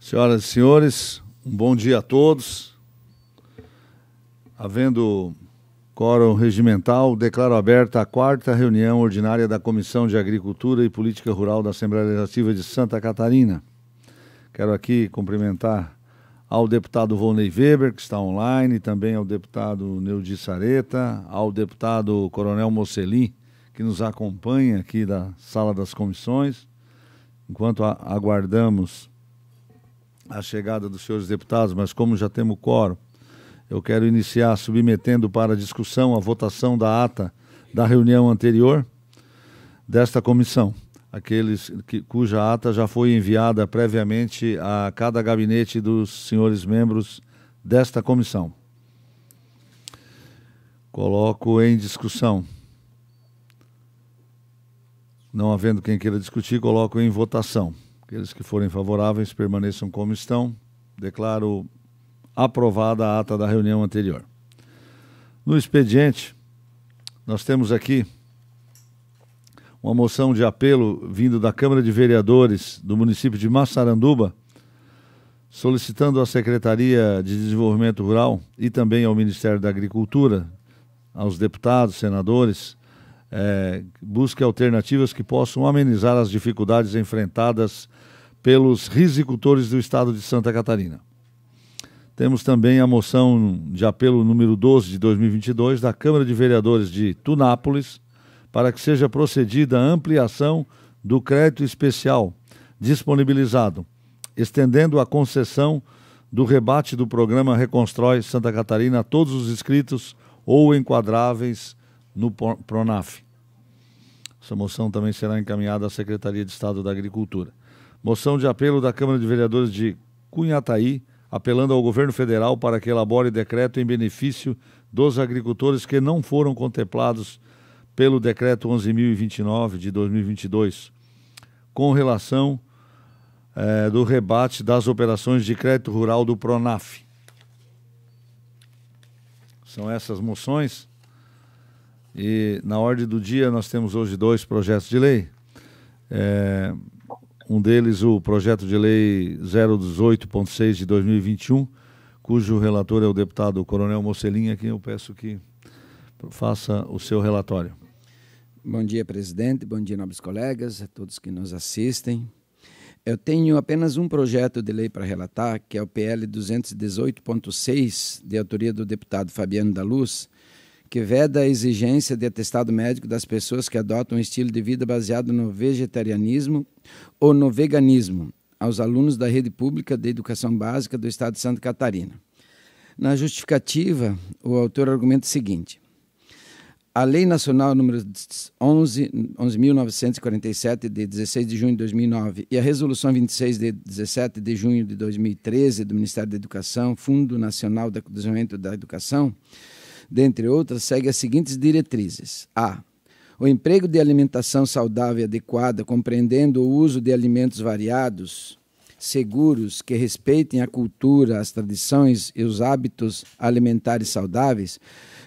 Senhoras e senhores, um bom dia a todos. Havendo quórum regimental, declaro aberta a quarta reunião ordinária da Comissão de Agricultura e Política Rural da Assembleia Legislativa de Santa Catarina. Quero aqui cumprimentar ao deputado Volney Weber, que está online, também ao deputado Neudi Sareta, ao deputado Coronel Mocelin, que nos acompanha aqui da sala das comissões. Enquanto aguardamos a chegada dos senhores deputados, mas como já temos quórum, eu quero iniciar submetendo para discussão a votação da ata da reunião anterior desta comissão, aqueles que, cuja ata já foi enviada previamente a cada gabinete dos senhores membros desta comissão. Coloco em discussão. Não havendo quem queira discutir, coloco em votação. Aqueles que forem favoráveis permaneçam como estão. Declaro aprovada a ata da reunião anterior. No expediente, nós temos aqui uma moção de apelo vindo da Câmara de Vereadores do município de Massaranduba, solicitando à Secretaria de Desenvolvimento Rural e também ao Ministério da Agricultura, aos deputados, senadores, é, busque alternativas que possam amenizar as dificuldades enfrentadas pelos risicultores do estado de Santa Catarina. Temos também a moção de apelo número 12 de 2022 da Câmara de Vereadores de Tunápolis para que seja procedida a ampliação do crédito especial disponibilizado, estendendo a concessão do rebate do programa Reconstrói Santa Catarina a todos os inscritos ou enquadráveis no PRONAF. Essa moção também será encaminhada à Secretaria de Estado da Agricultura. Moção de apelo da Câmara de Vereadores de Cunhataí, apelando ao governo federal para que elabore decreto em benefício dos agricultores que não foram contemplados pelo decreto 11.029 de 2022, com relação eh, do rebate das operações de crédito rural do Pronaf. São essas moções. E na ordem do dia nós temos hoje dois projetos de lei. É, um deles, o projeto de lei 018.6 de 2021, cujo relator é o deputado Coronel Mocelinha, a quem eu peço que faça o seu relatório. Bom dia, presidente. Bom dia, nobres colegas, a todos que nos assistem. Eu tenho apenas um projeto de lei para relatar, que é o PL 218.6, de autoria do deputado Fabiano da Luz, que veda a exigência de atestado médico das pessoas que adotam um estilo de vida baseado no vegetarianismo ou no veganismo aos alunos da rede pública de educação básica do Estado de Santa Catarina. Na justificativa, o autor argumenta o seguinte: a Lei Nacional número 11.947, de 16 de junho de 2009, e a Resolução 26, de 17 de junho de 2013, do Ministério da Educação, Fundo Nacional de Desenvolvimento da Educação, dentre outras, segue as seguintes diretrizes: A. O emprego de alimentação saudável e adequada, compreendendo o uso de alimentos variados, seguros, que respeitem a cultura, as tradições e os hábitos alimentares saudáveis,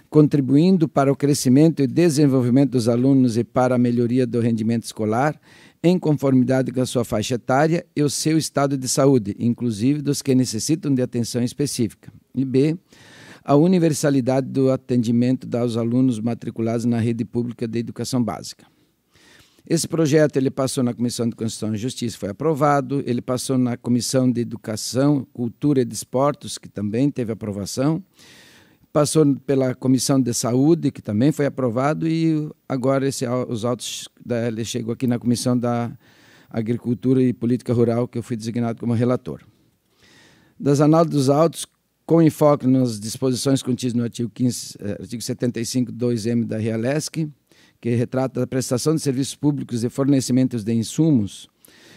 contribuindo para o crescimento e desenvolvimento dos alunos e para a melhoria do rendimento escolar, em conformidade com a sua faixa etária e o seu estado de saúde, inclusive dos que necessitam de atenção específica. E B a universalidade do atendimento aos alunos matriculados na rede pública de educação básica. Esse projeto ele passou na Comissão de Constituição e Justiça, foi aprovado, ele passou na Comissão de Educação, Cultura e Desportos, que também teve aprovação, passou pela Comissão de Saúde, que também foi aprovado, e agora esse, os autos ele chegou aqui na Comissão da Agricultura e Política Rural, que eu fui designado como relator. Das análises dos autos, com enfoque nas disposições contidas no artigo, 15, eh, artigo m da Realesc, que retrata a prestação de serviços públicos e fornecimentos de insumos,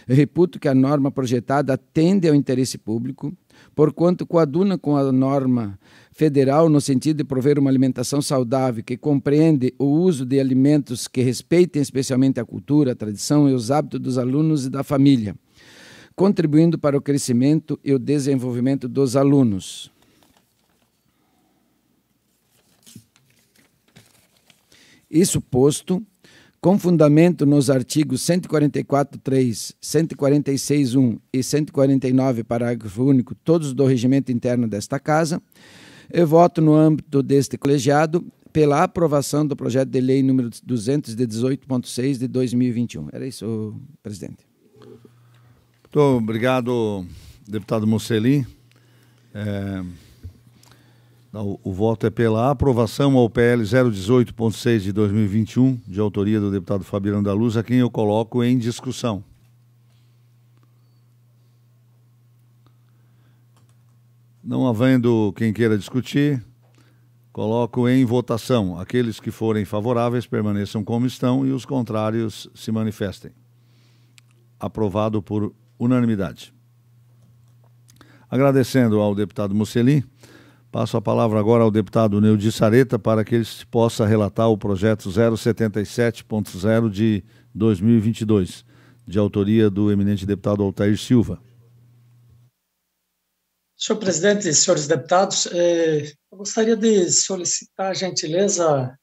eu reputo que a norma projetada atende ao interesse público, porquanto coaduna com a norma federal no sentido de prover uma alimentação saudável que compreende o uso de alimentos que respeitem especialmente a cultura, a tradição e os hábitos dos alunos e da família, contribuindo para o crescimento e o desenvolvimento dos alunos. Isso posto, com fundamento nos artigos 144.3, 146.1 e 149, parágrafo único, todos do regimento interno desta Casa, eu voto no âmbito deste colegiado pela aprovação do projeto de lei número 218.6 de 2021. Era isso, presidente. Muito obrigado, deputado Mocelin. É... O, o voto é pela aprovação ao PL 018.6 de 2021, de autoria do deputado Fabiano da Luz, a quem eu coloco em discussão. Não havendo quem queira discutir, coloco em votação. Aqueles que forem favoráveis permaneçam como estão e os contrários se manifestem. Aprovado por unanimidade. Agradecendo ao deputado Musselin Passo a palavra agora ao deputado de Sareta para que ele possa relatar o projeto 077.0 de 2022, de autoria do eminente deputado Altair Silva. Senhor presidente, senhores deputados, eh, eu gostaria de solicitar a gentileza,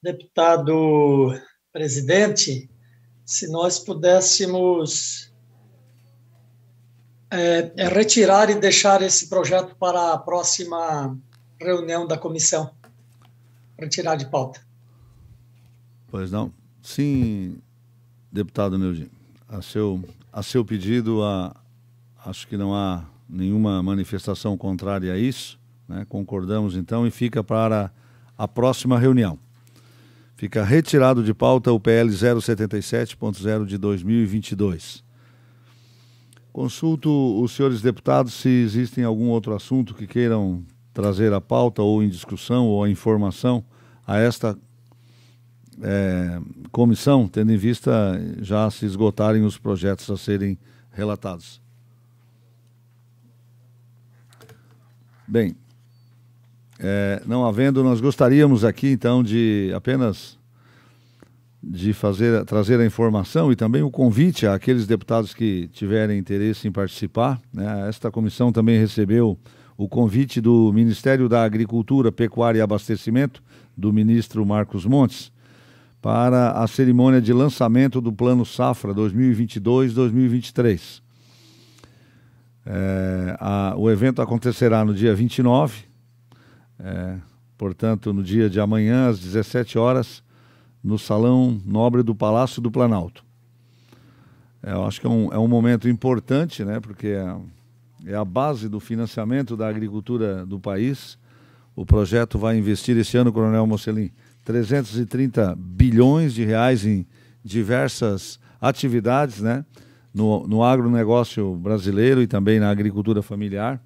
deputado presidente, se nós pudéssemos é, é retirar e deixar esse projeto para a próxima reunião da comissão. Retirar de pauta. Pois não. Sim, deputado Neudin. A seu, a seu pedido, a, acho que não há nenhuma manifestação contrária a isso. Né? Concordamos então e fica para a próxima reunião. Fica retirado de pauta o PL 077.0 de 2022. Consulto os senhores deputados se existem algum outro assunto que queiram trazer à pauta ou em discussão ou a informação a esta é, comissão, tendo em vista já se esgotarem os projetos a serem relatados. Bem, é, não havendo, nós gostaríamos aqui então de apenas de fazer, trazer a informação e também o convite àqueles deputados que tiverem interesse em participar. Né? Esta comissão também recebeu o convite do Ministério da Agricultura, Pecuária e Abastecimento, do ministro Marcos Montes, para a cerimônia de lançamento do Plano Safra 2022-2023. É, a, o evento acontecerá no dia 29, é, portanto, no dia de amanhã, às 17 horas no Salão Nobre do Palácio do Planalto. É, eu acho que é um, é um momento importante, né, porque é, é a base do financiamento da agricultura do país. O projeto vai investir esse ano, Coronel Mocelin, 330 bilhões de reais em diversas atividades, né? no, no agronegócio brasileiro e também na agricultura familiar,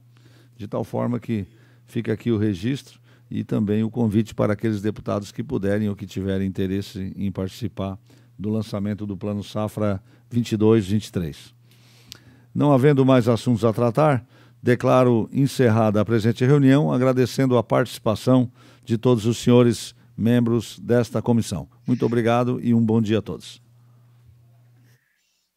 de tal forma que fica aqui o registro e também o convite para aqueles deputados que puderem ou que tiverem interesse em participar do lançamento do Plano Safra 22-23. Não havendo mais assuntos a tratar, declaro encerrada a presente reunião, agradecendo a participação de todos os senhores membros desta comissão. Muito obrigado e um bom dia a todos.